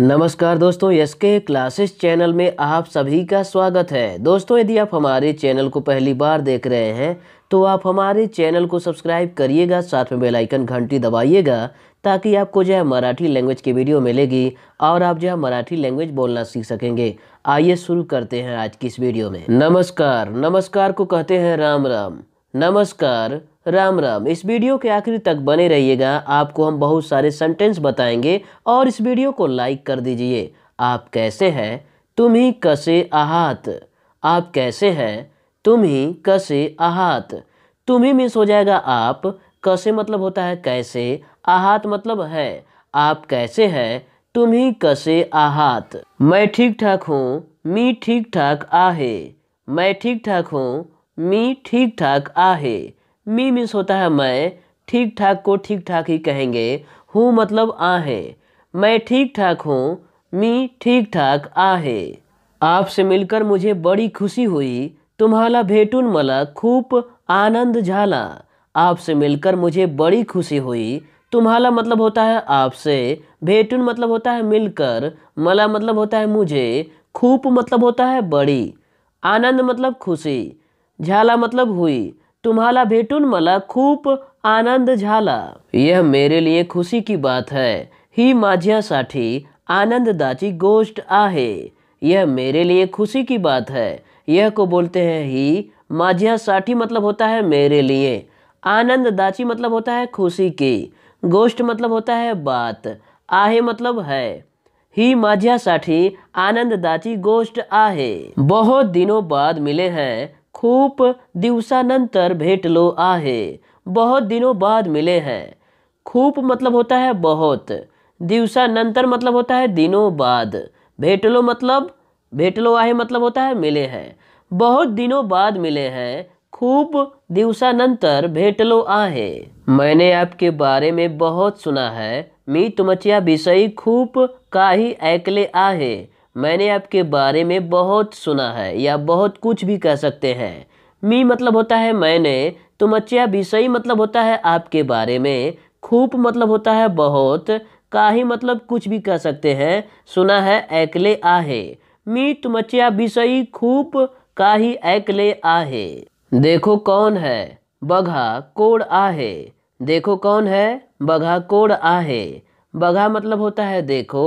नमस्कार दोस्तों यस के क्लासेस चैनल में आप सभी का स्वागत है दोस्तों यदि आप हमारे चैनल को पहली बार देख रहे हैं तो आप हमारे चैनल को सब्सक्राइब करिएगा साथ में बेल आइकन घंटी दबाइएगा ताकि आपको जो है मराठी लैंग्वेज की वीडियो मिलेगी और आप जो है मराठी लैंग्वेज बोलना सीख सकेंगे आइए शुरू करते हैं आज की इस वीडियो में नमस्कार नमस्कार को कहते हैं राम राम नमस्कार राम राम इस वीडियो के आखिर तक बने रहिएगा आपको हम बहुत सारे सेंटेंस बताएंगे और इस वीडियो को लाइक कर दीजिए आप कैसे हैं तुम ही कसे आहात आप कैसे हैं तुम ही कसे आहात तुम ही मिस हो जाएगा आप कसे मतलब होता है कैसे आहात मतलब है आप कैसे हैं तुम ही कसे आहात मैं ठीक ठाक हूँ मी ठीक ठाक आहे मैं ठीक ठाक हूँ मी ठीक ठाक आहे मी मीन्स होता है मैं ठीक ठाक को ठीक ठाक ही कहेंगे हूँ मतलब आ है मैं ठीक ठाक हूँ मी ठीक ठाक आ है आपसे मिलकर मुझे बड़ी खुशी हुई तुम्हारा भेटून मला खूब आनंद झाला आपसे मिलकर मुझे बड़ी खुशी हुई तुम्हारा मतलब होता है आपसे भेटून मतलब होता है मिलकर मला मतलब होता है मुझे खूब मतलब होता है बड़ी आनंद मतलब खुशी झाला मतलब हुई तुम्हारा भेटून मला खूप आनंद झाला यह मेरे लिए खुशी की बात है ही माझ्यासाठी आनंददाची गोष्ट आहे यह मेरे लिए खुशी की बात है यह को बोलते हैं ही माझ्यासाठी मतलब होता है मेरे लिए आनंददाची मतलब होता है खुशी की गोष्ट मतलब होता है बात आहे मतलब है ही माझ्यासाठी आनंददाची गोष्ट आहे बहुत दिनों बाद मिले हैं खूप दिवसानंतर भेटलो आहे बहुत दिनों बाद मिले हैं खूप मतलब होता है बहुत दिवसानंतर मतलब होता है दिनों बाद भेटलो मतलब भेटलो आहे मतलब होता है मिले हैं बहुत दिनों बाद मिले हैं खूब दिवसानंतर भेटलो आहे मैंने आपके बारे में बहुत सुना है मी विषय विषयी का ही ऐकले आहे मैंने आपके बारे में बहुत सुना है या बहुत कुछ भी कह सकते हैं मी मतलब होता है मैंने तो मचिया विषय मतलब होता है आपके बारे में खूब मतलब होता है बहुत का ही मतलब कुछ भी कह सकते हैं सुना है एकले आहे मी तुमचिया विषयी खूब का ही एकले आहे देखो कौन है बघा कोड़ आहे देखो कौन है बघा कोड़ आहे बघा मतलब होता है देखो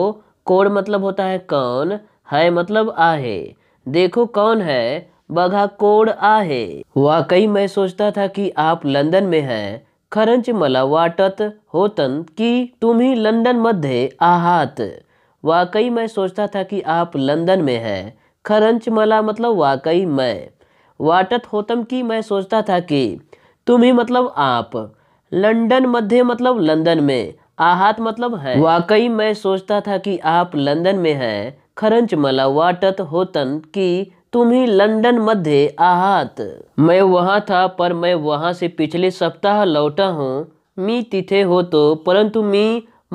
कोण मतलब होता है कौन है मतलब आहे देखो कौन है बघा कोण आहे वाकई मैं सोचता था कि आप लंदन में है खरंच मला वाटत होतन कि तुम्ही लंदन मध्य आहात वाकई मैं सोचता था कि आप लंदन में है खरंच मला मतलब वाकई मैं वाटत होतम कि मैं सोचता था कि तुम ही मतलब आप लंदन मध्य मतलब लंदन में आहत मतलब है वाकई मैं सोचता था कि आप लंदन में है खरंच मला वाटत होतन कि तुम्ही लंदन मध्य आहात मैं वहाँ था पर मैं वहाँ से पिछले सप्ताह लौटा हूँ मी तिथे हो तो परंतु मी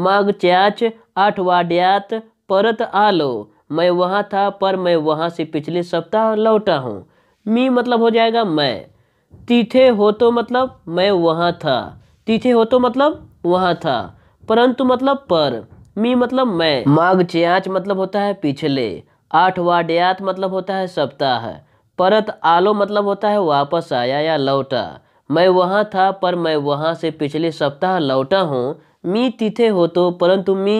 मागच्याच आठवाड्यात परत आलो मैं वहाँ था पर मैं वहाँ से पिछले सप्ताह लौटा हूँ मी मतलब हो जाएगा मैं तिथे हो तो मतलब मैं वहाँ था तिथे हो तो मतलब वहाँ था परंतु मतलब पर मी मतलब मैं माघ च्याच मतलब होता है पिछले आठ वाड्यात मतलब होता है सप्ताह परत आलो मतलब होता है वापस आया या लौटा मैं वहाँ था पर मैं वहाँ से पिछले सप्ताह लौटा हूँ मी तिथे हो तो परंतु मी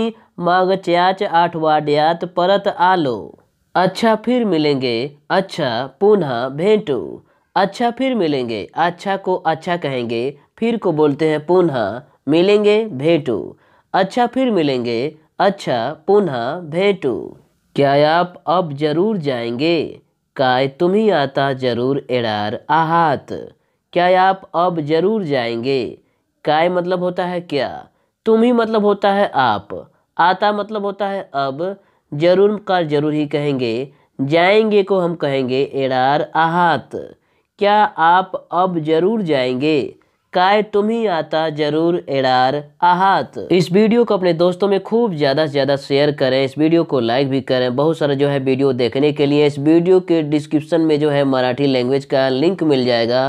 माघ च्याच आठ वाड्यात परत आलो अच्छा फिर मिलेंगे अच्छा पुनः भेंटो अच्छा फिर मिलेंगे अच्छा को अच्छा कहेंगे फिर को बोलते हैं पुनः मिलेंगे भेंटू अच्छा फिर मिलेंगे अच्छा पुनः भेंटू क्या आप अब जरूर जाएंगे काय तुम्ही आता जरूर एड़ार आहात क्या आप अब जरूर जाएंगे काय मतलब होता है क्या तुम ही मतलब होता है आप आता मतलब होता है अब जरूर का जरूर ही कहेंगे जाएंगे को हम कहेंगे एड़ार आहात क्या आप अब जरूर जाएंगे काय तुम्ही आता जरूर एडार आहत इस वीडियो को अपने दोस्तों में खूब ज़्यादा से ज़्यादा शेयर करें इस वीडियो को लाइक भी करें बहुत सारा जो है वीडियो देखने के लिए इस वीडियो के डिस्क्रिप्शन में जो है मराठी लैंग्वेज का लिंक मिल जाएगा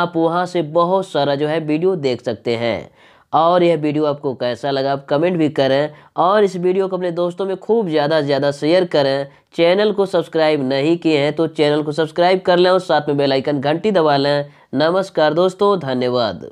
आप वहाँ से बहुत सारा जो है वीडियो देख सकते हैं और यह वीडियो आपको कैसा लगा आप कमेंट भी करें और इस वीडियो को अपने दोस्तों में खूब ज़्यादा से ज़्यादा शेयर करें चैनल को सब्सक्राइब नहीं किए हैं तो चैनल को सब्सक्राइब कर लें और साथ में बेल आइकन घंटी दबा लें नमस्कार दोस्तों धन्यवाद